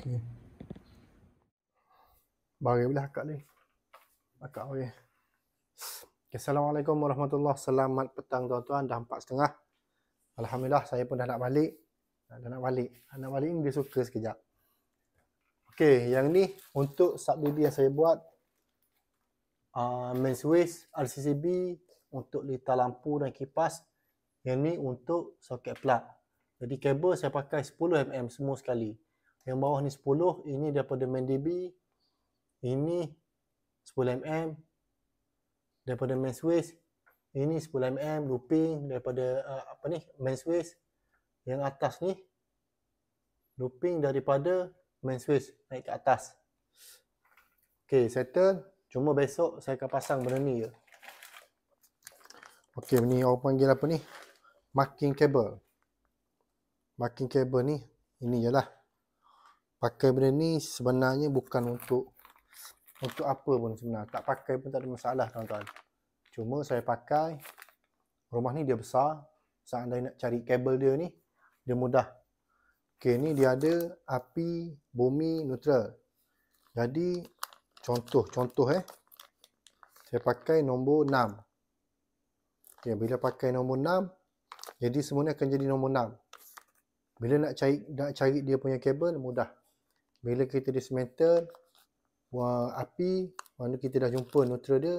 Okey. Bagi belah akak ni. Akak okey. Assalamualaikum warahmatullahi Selamat petang tuan-tuan. Dah empat setengah. Alhamdulillah saya pun dah nak balik. Dah nak balik. Anak balik ni dia suka sekejap. Okey, yang ni untuk sub yang saya buat uh, Men's Waste RCCB untuk litar lampu dan kipas yang ni untuk soket plug. Jadi kabel saya pakai 10mm semua sekali yang bawah ni 10 ini daripada main DB ini 10mm daripada main swiss, ini 10mm looping daripada uh, apa ni main swiss. yang atas ni looping daripada main swiss naik ke atas ok settle cuma besok saya akan pasang benda ni je ok ni orang panggil apa ni marking cable marking cable ni ini je lah pakai benda ni sebenarnya bukan untuk untuk apa pun sebenarnya tak pakai pun tak ada masalah tuan-tuan cuma saya pakai rumah ni dia besar seandainya nak cari kabel dia ni dia mudah ok ni dia ada api bumi neutral jadi contoh contoh eh saya pakai nombor 6 ok bila pakai nombor 6 jadi semuanya akan jadi nombor 6 bila nak cari nak cari dia punya kabel mudah bila kita dismantle uh, api mana kita dah jumpa neutral dia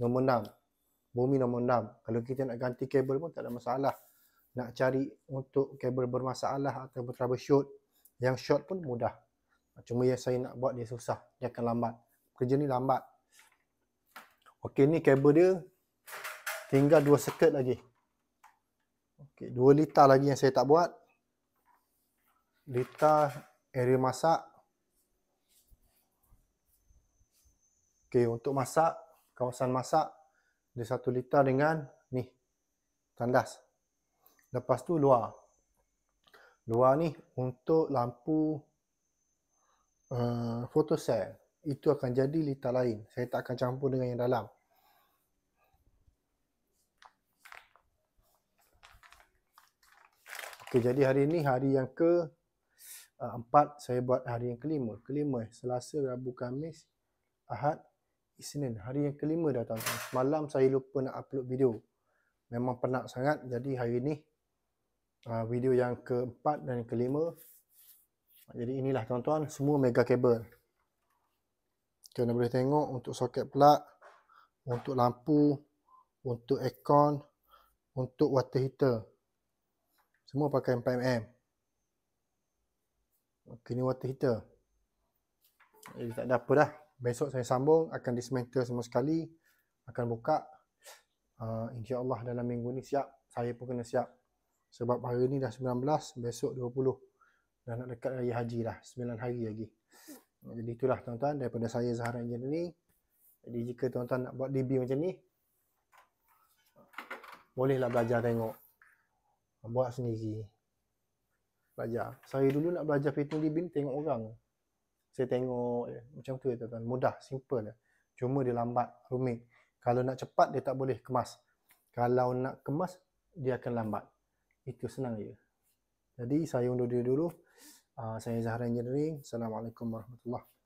nombor 6 bumi nombor 6 kalau kita nak ganti kabel pun tak ada masalah nak cari untuk kabel bermasalah atau troubleshoot yang short pun mudah cuma yang saya nak buat dia susah dia akan lambat kerja ni lambat Okey ni kabel dia tinggal 2 circuit lagi Okay, 2 litar lagi yang saya tak buat litar area masak. Okey, untuk masak, kawasan masak dia satu liter dengan ni tandas. Lepas tu luar. Luar ni untuk lampu uh, eh, photocell. Itu akan jadi liter lain. Saya tak akan campur dengan yang dalam. Okey, jadi hari ni hari yang ke uh, empat saya buat hari yang kelima. Kelima, Selasa, Rabu, Kamis, Ahad, Isnin. Hari yang kelima dah tahun. Semalam saya lupa nak upload video. Memang penat sangat. Jadi hari ini uh, ah, video yang keempat dan yang kelima. Jadi inilah tuan-tuan semua mega kabel. Kena boleh tengok untuk soket plug, untuk lampu, untuk aircon, untuk water heater. Semua pakai 4mm kini water heater jadi tak ada apa dah besok saya sambung akan dismantle semua sekali akan buka uh, insyaAllah dalam minggu ni siap saya pun kena siap sebab hari ni dah 19 besok 20 dah nak dekat raya haji dah 9 hari lagi jadi itulah tuan-tuan daripada saya Zahara Engineering jadi jika tuan-tuan nak buat DB macam ni bolehlah belajar tengok buat sendiri belajar. Saya dulu nak belajar fitting bin tengok orang. Saya tengok eh, macam tu eh, tuan-tuan, mudah, simple dia. Eh. Cuma dia lambat, rumit. Kalau nak cepat dia tak boleh kemas. Kalau nak kemas dia akan lambat. Itu senang dia. Jadi saya undur diri dulu. Ah, saya Zahra Engineering. Assalamualaikum warahmatullahi